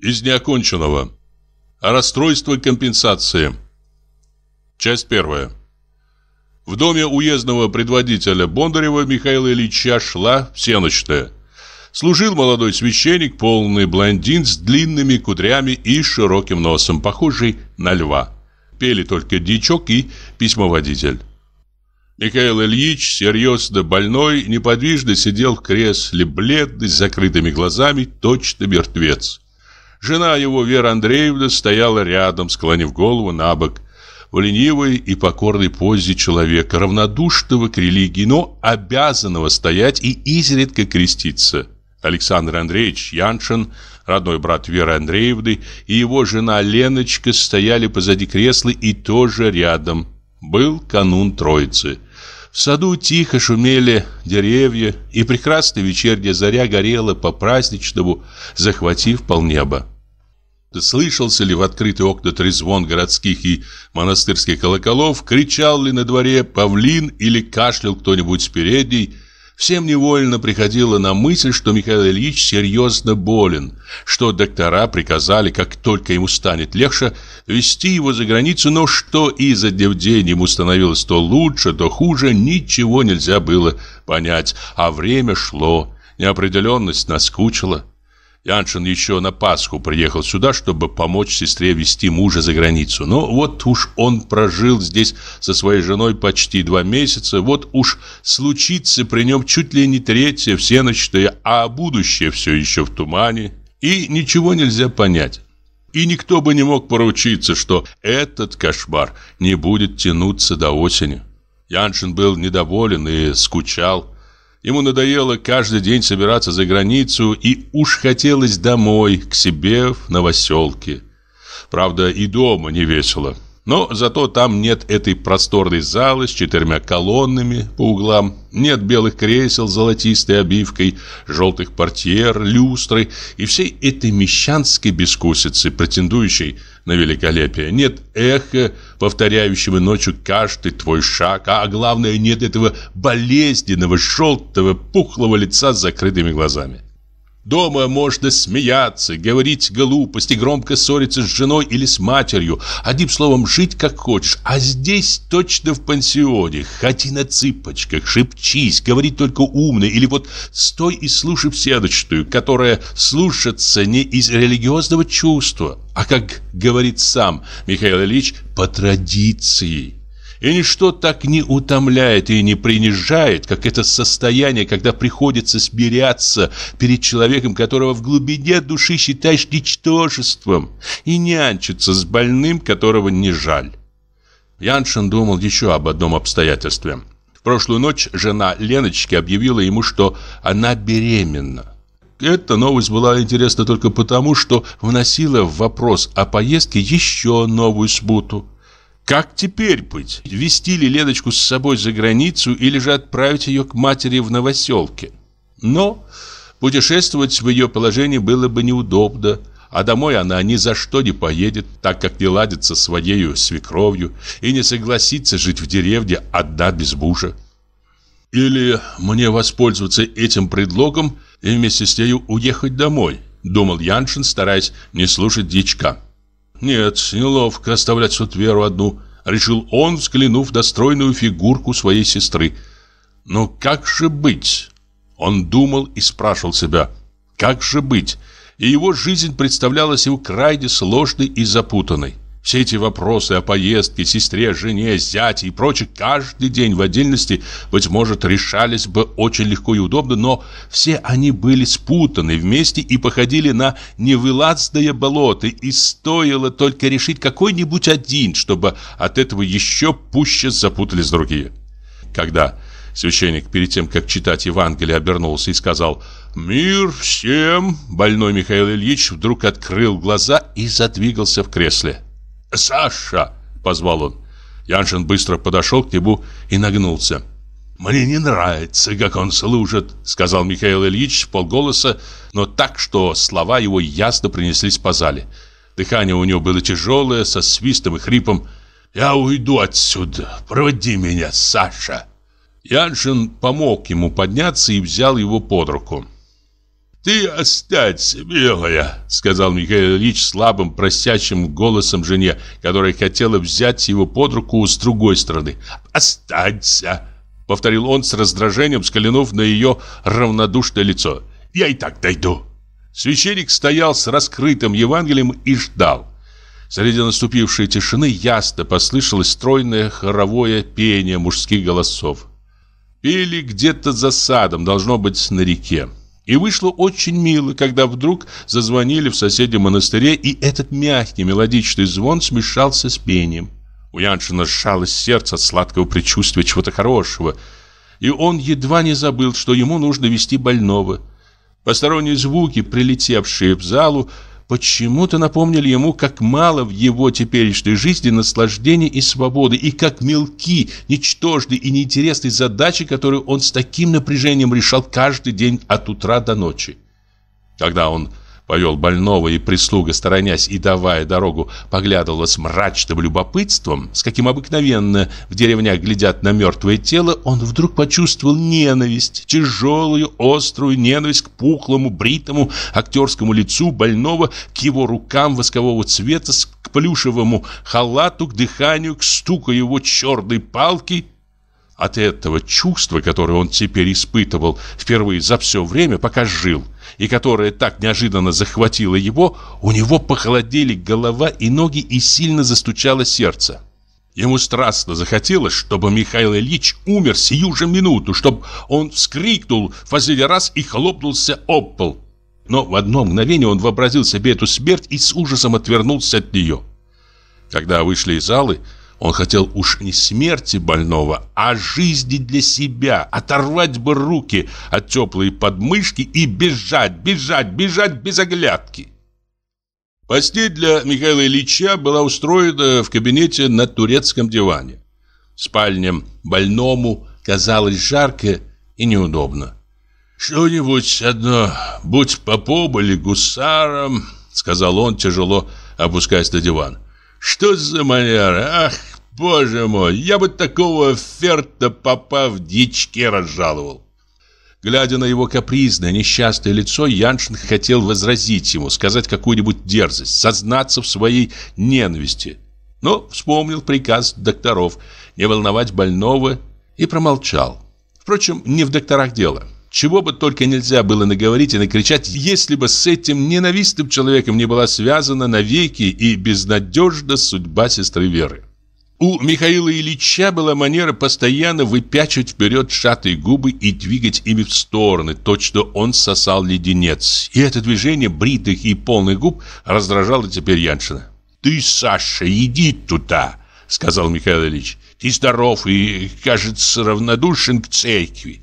Из неоконченного. О а расстройстве компенсации. Часть первая. В доме уездного предводителя Бондарева Михаила Ильича шла всеночная. Служил молодой священник, полный блондин с длинными кудрями и широким носом, похожий на льва. Пели только дичок и письмоводитель. Михаил Ильич, серьезно больной, неподвижно сидел в кресле, бледный, с закрытыми глазами, точно мертвец. Жена его, Вера Андреевна, стояла рядом, склонив голову на бок. В ленивой и покорной позе человека, равнодушного к религии, но обязанного стоять и изредка креститься. Александр Андреевич Яншин, родной брат Веры Андреевны, и его жена Леночка стояли позади кресла и тоже рядом. Был канун Троицы. В саду тихо шумели деревья, и прекрасная вечерняя заря горела по-праздничному, захватив полнеба. Слышался ли в открытые окна трезвон городских и монастырских колоколов, кричал ли на дворе павлин или кашлял кто-нибудь с передней, всем невольно приходило на мысль, что Михаил Ильич серьезно болен, что доктора приказали, как только ему станет легче, вести его за границу, но что изо дня в день ему становилось то лучше, то хуже, ничего нельзя было понять, а время шло, неопределенность наскучила. Яншин еще на Пасху приехал сюда, чтобы помочь сестре вести мужа за границу. Но ну, вот уж он прожил здесь со своей женой почти два месяца, вот уж случится при нем чуть ли не третье всеночное, а будущее все еще в тумане, и ничего нельзя понять. И никто бы не мог поручиться, что этот кошмар не будет тянуться до осени. Яншин был недоволен и скучал. Ему надоело каждый день собираться за границу и уж хотелось домой, к себе в новоселке. Правда, и дома не весело. Но зато там нет этой просторной залы с четырьмя колоннами по углам, нет белых кресел с золотистой обивкой, желтых портьер, люстры и всей этой мещанской бескусицы, претендующей на великолепие. Нет эха, повторяющего ночью каждый твой шаг, а главное, нет этого болезненного, желтого, пухлого лица с закрытыми глазами. Дома можно смеяться, говорить глупости, громко ссориться с женой или с матерью. Одним словом, жить как хочешь. А здесь точно в пансионе. Ходи на цыпочках, шепчись, говори только умно. Или вот стой и слушай вседочную, которая слушается не из религиозного чувства, а, как говорит сам Михаил Ильич, по традиции. И ничто так не утомляет и не принижает, как это состояние, когда приходится смиряться перед человеком, которого в глубине души считаешь ничтожеством, и нянчиться с больным, которого не жаль. Яншин думал еще об одном обстоятельстве. В прошлую ночь жена Леночки объявила ему, что она беременна. Эта новость была интересна только потому, что вносила в вопрос о поездке еще новую сбуту. Как теперь быть? Вести ли Леночку с собой за границу или же отправить ее к матери в новоселке? Но путешествовать в ее положении было бы неудобно, а домой она ни за что не поедет, так как не ладится своею свекровью и не согласится жить в деревне одна без мужа. «Или мне воспользоваться этим предлогом и вместе с нею уехать домой», — думал Яншин, стараясь не слушать дичка. Нет, неловко оставлять тут Веру одну, решил он, взглянув на стройную фигурку своей сестры. Но как же быть? Он думал и спрашивал себя, как же быть? И его жизнь представлялась ему крайне сложной и запутанной. Все эти вопросы о поездке, сестре, жене, зяте и прочее каждый день в отдельности, быть может, решались бы очень легко и удобно, но все они были спутаны вместе и походили на невылазные болоты, и стоило только решить какой-нибудь один, чтобы от этого еще пуще запутались другие. Когда священник перед тем, как читать Евангелие, обернулся и сказал «Мир всем!», больной Михаил Ильич вдруг открыл глаза и задвигался в кресле. «Саша!» — позвал он. Яншин быстро подошел к нему и нагнулся. «Мне не нравится, как он служит», — сказал Михаил Ильич в полголоса, но так, что слова его ясно принеслись по зале. Дыхание у него было тяжелое, со свистом и хрипом. «Я уйду отсюда. Проводи меня, Саша!» Яншин помог ему подняться и взял его под руку. «Ты останься, милая», — сказал Михаил Ильич слабым, просящим голосом жене, которая хотела взять его под руку с другой стороны. «Останься», — повторил он с раздражением, взглянув на ее равнодушное лицо. «Я и так дойду». Священник стоял с раскрытым Евангелием и ждал. Среди наступившей тишины ясно послышалось стройное хоровое пение мужских голосов. Пели где-то за садом, должно быть, на реке. И вышло очень мило, когда вдруг зазвонили в соседнем монастыре, и этот мягкий мелодичный звон смешался с пением. У Яншина сжалось сердце от сладкого предчувствия чего-то хорошего, и он едва не забыл, что ему нужно вести больного. Посторонние звуки, прилетевшие в залу, почему-то напомнили ему, как мало в его теперешней жизни наслаждений и свободы, и как мелки, ничтожны и неинтересны задачи, которые он с таким напряжением решал каждый день от утра до ночи. Когда он повел больного, и прислуга, сторонясь и давая дорогу, поглядывала с мрачным любопытством, с каким обыкновенно в деревнях глядят на мертвое тело, он вдруг почувствовал ненависть, тяжелую, острую ненависть к пухлому, бритому, актерскому лицу больного, к его рукам воскового цвета, к плюшевому халату, к дыханию, к стуку его черной палки – от этого чувства, которое он теперь испытывал впервые за все время, пока жил, и которое так неожиданно захватило его, у него похолодели голова и ноги и сильно застучало сердце. Ему страстно захотелось, чтобы Михаил Ильич умер сию же минуту, чтобы он вскрикнул в последний раз и хлопнулся об пол. Но в одно мгновение он вообразил себе эту смерть и с ужасом отвернулся от нее. Когда вышли из залы, он хотел уж не смерти больного, а жизни для себя, оторвать бы руки от теплой подмышки и бежать, бежать, бежать без оглядки. Постель для Михаила Ильича была устроена в кабинете на турецком диване. Спальня больному казалось жарко и неудобно. «Что-нибудь одно, будь попом или гусаром», — сказал он, тяжело опускаясь на диван. — что за манера? Ах, боже мой, я бы такого ферта попав в дичке разжаловал. Глядя на его капризное, несчастное лицо, Яншин хотел возразить ему, сказать какую-нибудь дерзость, сознаться в своей ненависти. Но вспомнил приказ докторов не волновать больного и промолчал. Впрочем, не в докторах дело. Чего бы только нельзя было наговорить и накричать, если бы с этим ненавистным человеком не была связана навеки и безнадежна судьба сестры Веры. У Михаила Ильича была манера постоянно выпячивать вперед шатые губы и двигать ими в стороны, точно он сосал леденец. И это движение бритых и полных губ раздражало теперь Яншина. «Ты, Саша, иди туда!» — сказал Михаил Ильич. «Ты здоров и, кажется, равнодушен к церкви.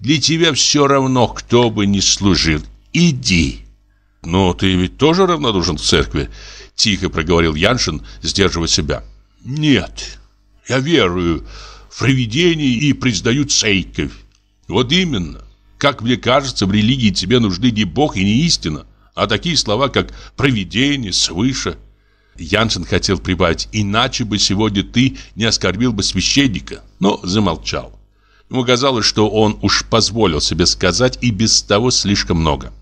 Для тебя все равно, кто бы ни служил. Иди!» Но ты ведь тоже равнодушен в церкви?» Тихо проговорил Яншин, сдерживая себя. «Нет, я верую в провидение и признаю церковь. Вот именно. Как мне кажется, в религии тебе нужны не Бог и не истина, а такие слова, как «провидение», «свыше». Яншин хотел прибавить «иначе бы сегодня ты не оскорбил бы священника», но замолчал. Ему казалось, что он уж позволил себе сказать и без того слишком много.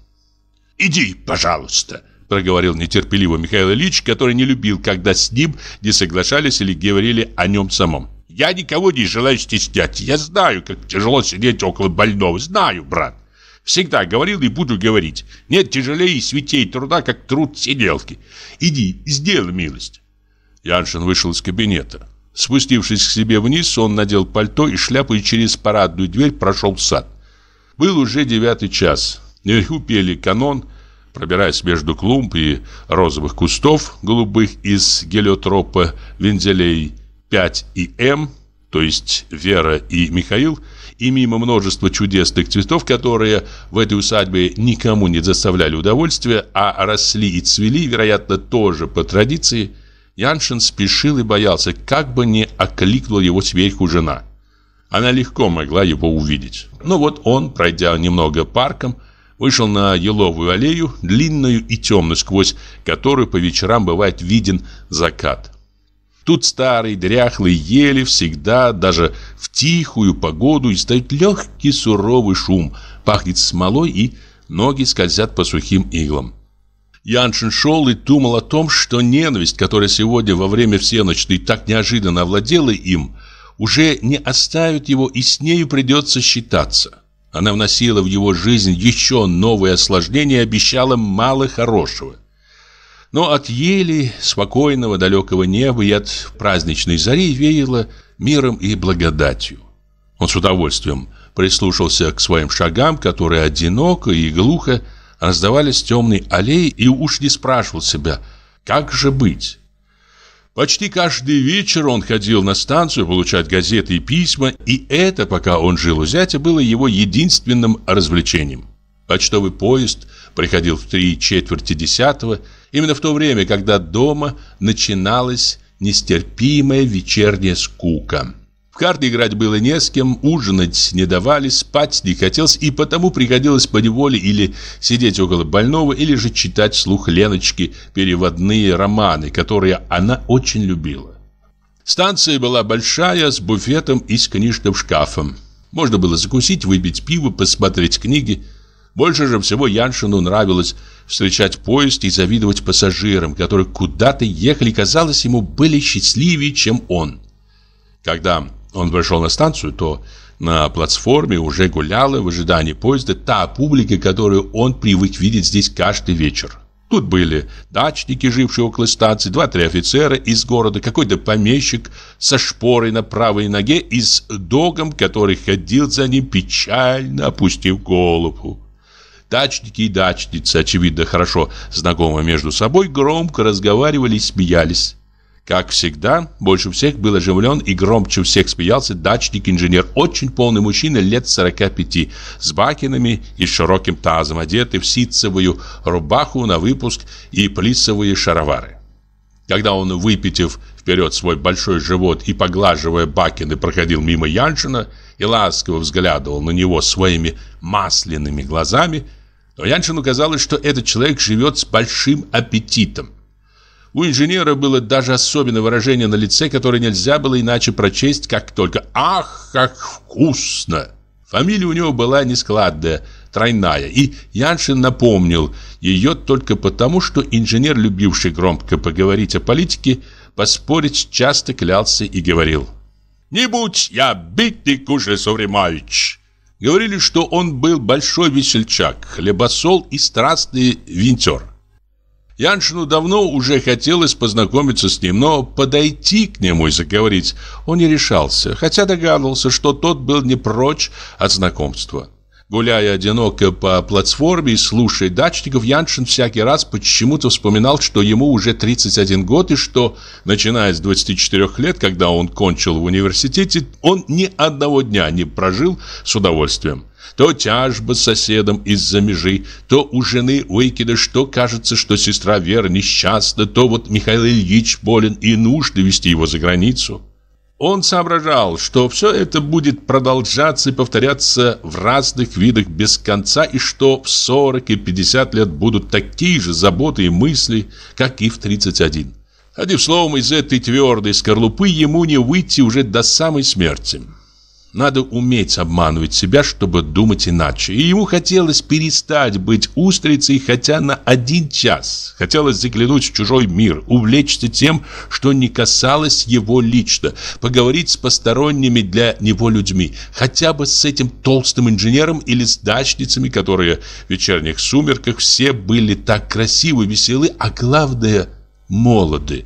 «Иди, пожалуйста», — проговорил нетерпеливо Михаил Ильич, который не любил, когда с ним не соглашались или говорили о нем самом. «Я никого не желаю стеснять. Я знаю, как тяжело сидеть около больного. Знаю, брат. Всегда говорил и буду говорить. Нет тяжелее и святей труда, как труд сиделки. Иди, сделай милость». Яншин вышел из кабинета. Спустившись к себе вниз, он надел пальто и шляпу и через парадную дверь прошел в сад. Был уже девятый час. Наверху пели канон. Пробираясь между клумб и розовых кустов, голубых из гелиотропа, вензелей 5 и М, то есть Вера и Михаил, и мимо множества чудесных цветов, которые в этой усадьбе никому не доставляли удовольствия, а росли и цвели, вероятно, тоже по традиции – Яншин спешил и боялся, как бы не окликнула его сверху жена. Она легко могла его увидеть. Но ну вот он, пройдя немного парком, вышел на еловую аллею, длинную и темную, сквозь которую по вечерам бывает виден закат. Тут старые дряхлые ели всегда, даже в тихую погоду, издают легкий суровый шум, пахнет смолой и ноги скользят по сухим иглам. Яншин шел и думал о том, что ненависть, которая сегодня во время всеночной так неожиданно овладела им, уже не оставит его и с нею придется считаться. Она вносила в его жизнь еще новые осложнения и обещала мало хорошего. Но от ели, спокойного далекого неба и от праздничной зари веяло миром и благодатью. Он с удовольствием прислушался к своим шагам, которые одиноко и глухо раздавались темные аллеи и уж не спрашивал себя, как же быть. Почти каждый вечер он ходил на станцию получать газеты и письма, и это, пока он жил у зятя, было его единственным развлечением. Почтовый поезд приходил в три четверти десятого, именно в то время, когда дома начиналась нестерпимая вечерняя скука. В карты играть было не с кем, ужинать не давали, спать не хотелось, и потому приходилось по поневоле или сидеть около больного, или же читать вслух Леночки переводные романы, которые она очень любила. Станция была большая, с буфетом и с книжным шкафом. Можно было закусить, выпить пиво, посмотреть книги. Больше же всего Яншину нравилось встречать поезд и завидовать пассажирам, которые куда-то ехали, казалось, ему были счастливее, чем он. Когда он пришел на станцию, то на платформе уже гуляла в ожидании поезда та публика, которую он привык видеть здесь каждый вечер. Тут были дачники, жившие около станции, два-три офицера из города, какой-то помещик со шпорой на правой ноге и с догом, который ходил за ним, печально опустив голову. Дачники и дачницы, очевидно, хорошо знакомые между собой, громко разговаривали и смеялись. Как всегда, больше всех был оживлен и громче всех смеялся дачник-инженер, очень полный мужчина лет 45, с бакинами и широким тазом, одетый в ситцевую рубаху на выпуск и плисовые шаровары. Когда он, выпитив вперед свой большой живот и поглаживая бакины, проходил мимо Яншина и ласково взглядывал на него своими масляными глазами, то Яншину казалось, что этот человек живет с большим аппетитом – у инженера было даже особенное выражение на лице, которое нельзя было иначе прочесть, как только «Ах, как вкусно!». Фамилия у него была нескладная, тройная, и Яншин напомнил ее только потому, что инженер, любивший громко поговорить о политике, поспорить часто клялся и говорил «Не будь я битый Кужля Савремович!» Говорили, что он был большой весельчак, хлебосол и страстный винтер. Яншину давно уже хотелось познакомиться с ним, но подойти к нему и заговорить он не решался, хотя догадывался, что тот был не прочь от знакомства. Гуляя одиноко по платформе и слушая дачников, Яншин всякий раз почему-то вспоминал, что ему уже 31 год и что, начиная с 24 лет, когда он кончил в университете, он ни одного дня не прожил с удовольствием. То тяжба с соседом из-за межи, то у жены выкидыш, что кажется, что сестра Вера несчастна, то вот Михаил Ильич болен и нужно вести его за границу. Он соображал, что все это будет продолжаться и повторяться в разных видах без конца, и что в 40 и 50 лет будут такие же заботы и мысли, как и в 31. Одним словом, из этой твердой скорлупы ему не выйти уже до самой смерти. Надо уметь обманывать себя, чтобы думать иначе. И ему хотелось перестать быть устрицей хотя на один час. Хотелось заглянуть в чужой мир, увлечься тем, что не касалось его лично, поговорить с посторонними для него людьми, хотя бы с этим толстым инженером или с дачницами, которые в вечерних сумерках все были так красивы, веселы, а главное – молоды.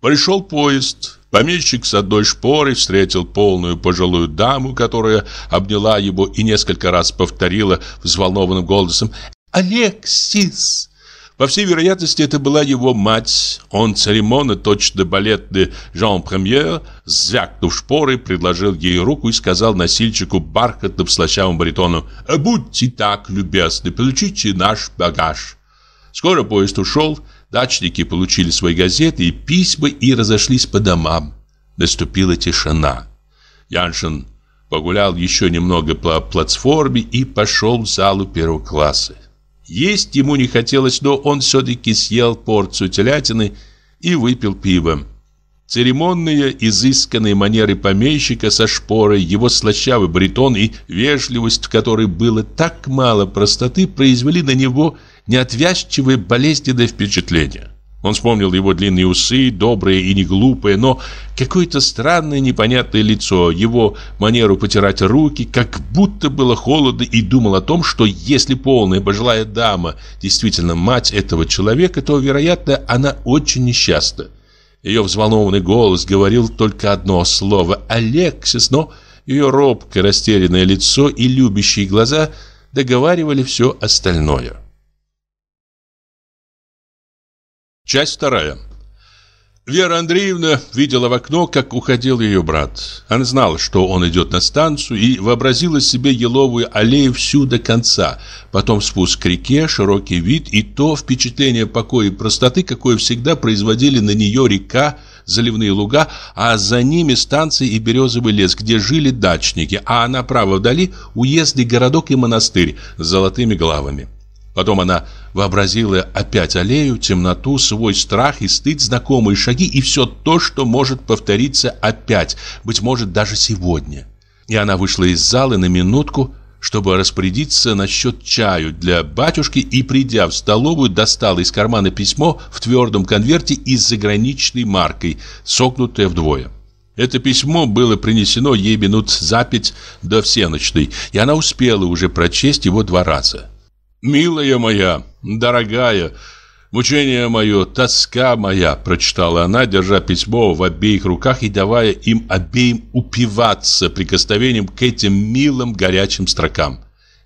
Пришел поезд. Помещик с одной шпорой встретил полную пожилую даму, которая обняла его и несколько раз повторила взволнованным голосом «Алексис!». По всей вероятности, это была его мать. Он церемонно, точно балетный Жан-Премьер, звякнув шпоры, предложил ей руку и сказал носильщику бархатным слащавым баритону: «Будьте так любезны, получите наш багаж». Скоро поезд ушел, Дачники получили свои газеты и письма и разошлись по домам. Наступила тишина. Яншин погулял еще немного по платформе и пошел в залу первого класса. Есть ему не хотелось, но он все-таки съел порцию телятины и выпил пиво. Церемонные, изысканные манеры помещика со шпорой, его слащавый бритон и вежливость, в которой было так мало простоты, произвели на него неотвязчивые болезненные впечатления. Он вспомнил его длинные усы, добрые и не глупые, но какое-то странное непонятное лицо, его манеру потирать руки, как будто было холодно и думал о том, что если полная пожилая дама действительно мать этого человека, то, вероятно, она очень несчастна. Ее взволнованный голос говорил только одно слово «Алексис», но ее робкое растерянное лицо и любящие глаза договаривали все остальное. Часть вторая. Вера Андреевна видела в окно, как уходил ее брат. Она знала, что он идет на станцию, и вообразила себе еловую аллею всю до конца. Потом спуск к реке, широкий вид и то впечатление покоя и простоты, какое всегда производили на нее река, заливные луга, а за ними станции и березовый лес, где жили дачники, а направо вдали уездный городок и монастырь с золотыми главами. Потом она вообразила опять аллею, темноту, свой страх и стыд, знакомые шаги и все то, что может повториться опять, быть может, даже сегодня. И она вышла из зала на минутку, чтобы распорядиться насчет чаю для батюшки и, придя в столовую, достала из кармана письмо в твердом конверте и с заграничной маркой, согнутое вдвое. Это письмо было принесено ей минут за пять до всеночной, и она успела уже прочесть его два раза. «Милая моя, дорогая, мучение мое, тоска моя», прочитала она, держа письмо в обеих руках и давая им обеим упиваться прикосновением к этим милым горячим строкам.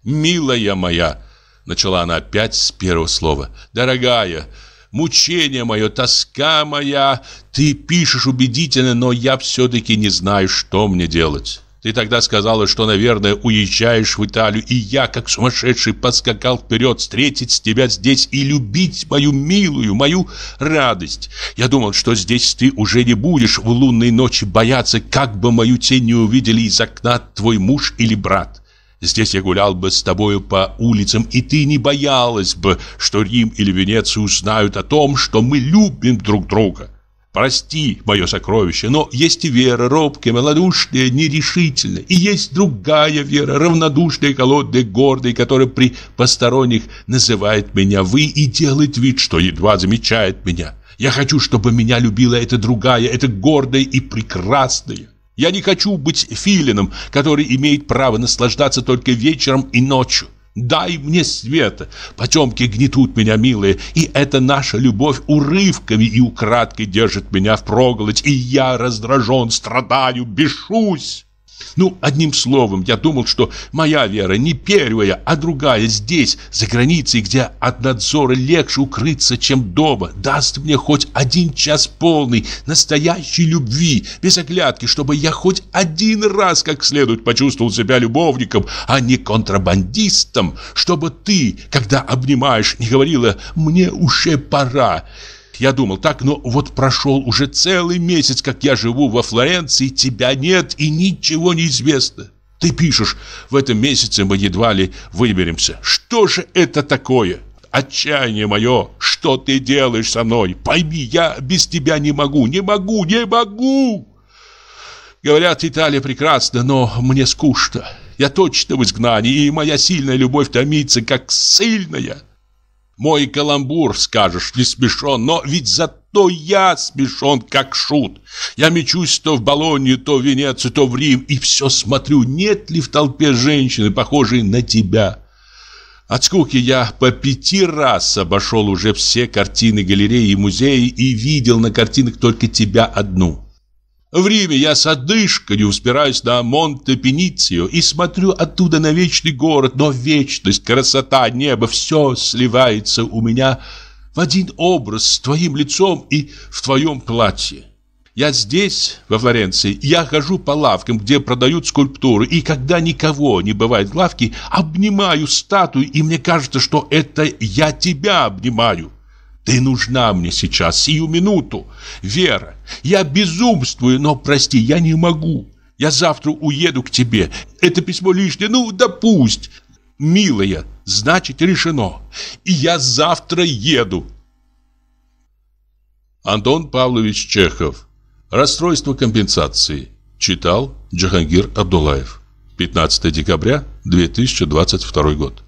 «Милая моя», начала она опять с первого слова, «дорогая, мучение мое, тоска моя, ты пишешь убедительно, но я все-таки не знаю, что мне делать». Ты тогда сказала, что, наверное, уезжаешь в Италию, и я, как сумасшедший, подскакал вперед встретить тебя здесь и любить мою милую, мою радость. Я думал, что здесь ты уже не будешь в лунной ночи бояться, как бы мою тень не увидели из окна твой муж или брат. Здесь я гулял бы с тобою по улицам, и ты не боялась бы, что Рим или Венеция узнают о том, что мы любим друг друга. Прости, мое сокровище, но есть вера робкая, малодушная, нерешительная, и есть другая вера, равнодушная, холодная, гордая, которая при посторонних называет меня «вы» и делает вид, что едва замечает меня. Я хочу, чтобы меня любила эта другая, эта гордая и прекрасная. Я не хочу быть филином, который имеет право наслаждаться только вечером и ночью. Дай мне света. Потемки гнетут меня, милые, и эта наша любовь урывками и украдкой держит меня в проголодь, и я раздражен, страдаю, бешусь. Ну, одним словом, я думал, что моя вера не первая, а другая здесь, за границей, где от надзора легче укрыться, чем дома, даст мне хоть один час полный настоящей любви, без оглядки, чтобы я хоть один раз как следует почувствовал себя любовником, а не контрабандистом, чтобы ты, когда обнимаешь, не говорила «мне уже пора», я думал так, но вот прошел уже целый месяц, как я живу во Флоренции, тебя нет и ничего не известно. Ты пишешь, в этом месяце мы едва ли выберемся. Что же это такое? Отчаяние мое, что ты делаешь со мной? Пойми, я без тебя не могу, не могу, не могу!» Говорят, Италия прекрасна, но мне скучно. Я точно в изгнании, и моя сильная любовь томится, как сильная. Мой каламбур, скажешь, не смешон, но ведь зато я смешон, как шут. Я мечусь то в Болонье, то в Венецию, то в Рим, и все смотрю, нет ли в толпе женщины, похожей на тебя. От скуки я по пяти раз обошел уже все картины галереи и музеи и видел на картинах только тебя одну. В Риме я с одышкой успираюсь на Монте-Пеницио и смотрю оттуда на вечный город, но вечность, красота, небо, все сливается у меня в один образ с твоим лицом и в твоем платье. Я здесь, во Флоренции, я хожу по лавкам, где продают скульптуры, и когда никого не бывает в лавке, обнимаю статую, и мне кажется, что это я тебя обнимаю». Ты нужна мне сейчас, сию минуту. Вера, я безумствую, но прости, я не могу. Я завтра уеду к тебе. Это письмо лишнее, ну да пусть. Милая, значит решено. И я завтра еду. Антон Павлович Чехов. Расстройство компенсации. Читал Джахангир Абдулаев. 15 декабря 2022 год.